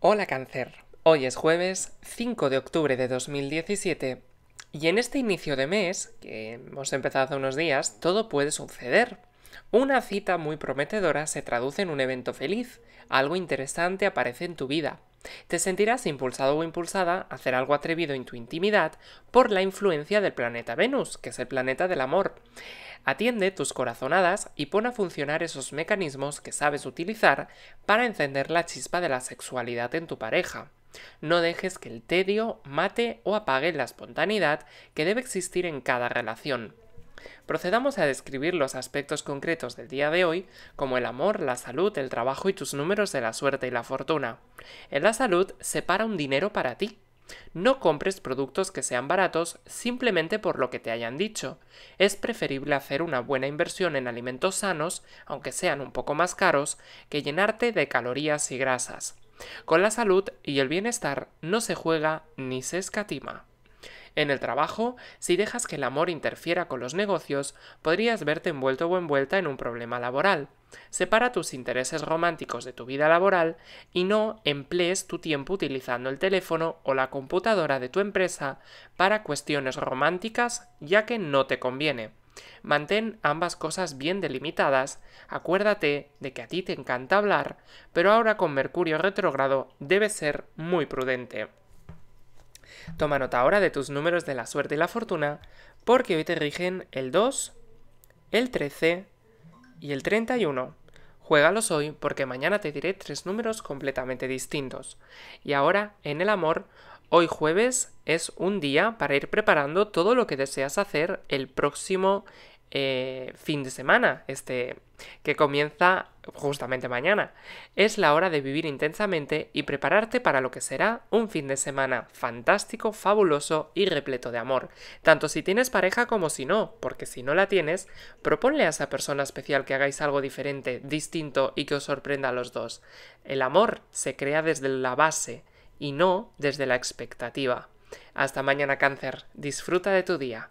Hola cáncer, hoy es jueves 5 de octubre de 2017 y en este inicio de mes, que hemos empezado hace unos días, todo puede suceder. Una cita muy prometedora se traduce en un evento feliz, algo interesante aparece en tu vida, te sentirás impulsado o impulsada a hacer algo atrevido en tu intimidad por la influencia del planeta Venus, que es el planeta del amor. Atiende tus corazonadas y pon a funcionar esos mecanismos que sabes utilizar para encender la chispa de la sexualidad en tu pareja. No dejes que el tedio mate o apague la espontaneidad que debe existir en cada relación. Procedamos a describir los aspectos concretos del día de hoy, como el amor, la salud, el trabajo y tus números de la suerte y la fortuna. En la salud, se para un dinero para ti. No compres productos que sean baratos simplemente por lo que te hayan dicho. Es preferible hacer una buena inversión en alimentos sanos, aunque sean un poco más caros, que llenarte de calorías y grasas. Con la salud y el bienestar no se juega ni se escatima. En el trabajo, si dejas que el amor interfiera con los negocios, podrías verte envuelto o envuelta en un problema laboral. Separa tus intereses románticos de tu vida laboral y no emplees tu tiempo utilizando el teléfono o la computadora de tu empresa para cuestiones románticas, ya que no te conviene. Mantén ambas cosas bien delimitadas, acuérdate de que a ti te encanta hablar, pero ahora con Mercurio retrógrado debes ser muy prudente. Toma nota ahora de tus números de la suerte y la fortuna, porque hoy te rigen el 2, el 13 y el 31. Juégalos hoy porque mañana te diré tres números completamente distintos. Y ahora, en el amor, hoy jueves es un día para ir preparando todo lo que deseas hacer el próximo eh, fin de semana, este que comienza justamente mañana. Es la hora de vivir intensamente y prepararte para lo que será un fin de semana fantástico, fabuloso y repleto de amor, tanto si tienes pareja como si no, porque si no la tienes, proponle a esa persona especial que hagáis algo diferente, distinto y que os sorprenda a los dos. El amor se crea desde la base y no desde la expectativa. Hasta mañana cáncer, disfruta de tu día.